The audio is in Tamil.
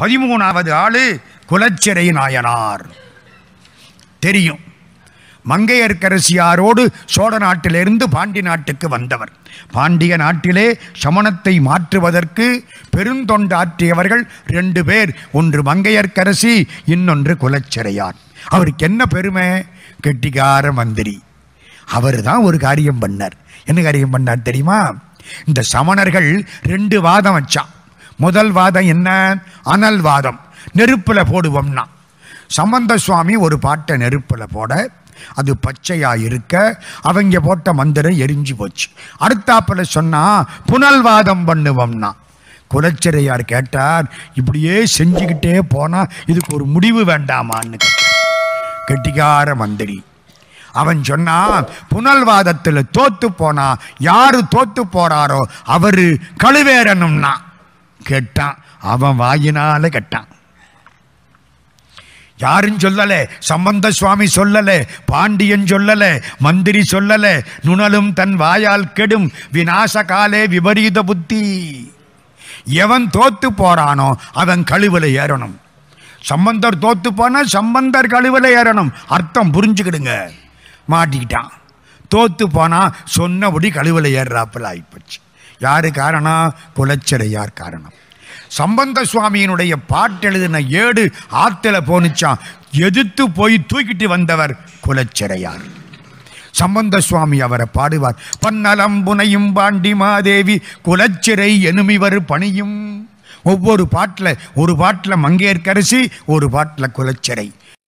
பதிமூணாவது ஆளு குலச்சிறை நாயனார் தெரியும் மங்கையர்க்கரசியாரோடு சோழ நாட்டிலிருந்து பாண்டி நாட்டுக்கு வந்தவர் பாண்டிய நாட்டிலே சமணத்தை மாற்றுவதற்கு பெருந்தொண்டாற்றியவர்கள் ரெண்டு பேர் ஒன்று மங்கையர்க்கரசி இன்னொன்று குலச்சிறையார் அவருக்கு என்ன பெருமை கெட்டிகார மந்திரி அவர் தான் ஒரு காரியம் பண்ணார் என்ன காரியம் பண்ணார் தெரியுமா இந்த சமணர்கள் ரெண்டு வாதம் வச்சான் முதல் வாதம் என்ன அனல் வாதம் நெருப்பில் போடுவோம்னா சம்பந்த சுவாமி ஒரு பாட்டை நெருப்பில் போட அது பச்சையாக இருக்க அவங்க போட்ட மந்திரம் எரிஞ்சு போச்சு அடுத்தாப்பில் சொன்னால் புனல்வாதம் பண்ணுவோம்னா குலச்சிறையார் கேட்டார் இப்படியே செஞ்சுக்கிட்டே போனால் இதுக்கு ஒரு முடிவு வேண்டாமான்னு கேட்டான் கெட்டிகார மந்திரி அவன் சொன்னா புனல்வாதத்தில் தோத்து போனா யாரு தோத்து போறாரோ அவரு கழுவேறனும்னா கேட்டான் அவன் வாயினால கேட்டான் யாரும் சொல்லல சம்பந்த சுவாமி சொல்லல பாண்டியன் சொல்லல மந்திரி சொல்லல நுணலும் தன் வாயால் கெடும் விநாச காலே விபரீத புத்தி எவன் தோத்து போறானோ அவன் கழிவுல ஏறணும் சம்பந்தர் தோத்து போனா சம்பந்தர் கழுவில் ஏறணும் அர்த்தம் புரிஞ்சுக்கிடுங்க மாட்டிக்கிட்டான் தோத்து போனா சொன்னபடி கழுவில் ஏறாப்பில் ஆகிப்போச்சு யார் காரணம் புலச்சடையார் காரணம் சம்பந்த சுவாமியினுடைய பாட்டெழுதின ஏடு ஆத்துல போனிச்சான் எதிர்த்து போய் தூக்கிட்டு வந்தவர் குலச்சிறையார் சம்பந்த சுவாமி அவரை பாடுவார் பன்னலம் புனையும் பாண்டி மாதேவி குலச்சிறை எனுமிவர் பணியும் ஒவ்வொரு பாட்டில் ஒரு பாட்டில் மங்கையர்கரசி ஒரு பாட்டில் குலச்சிறை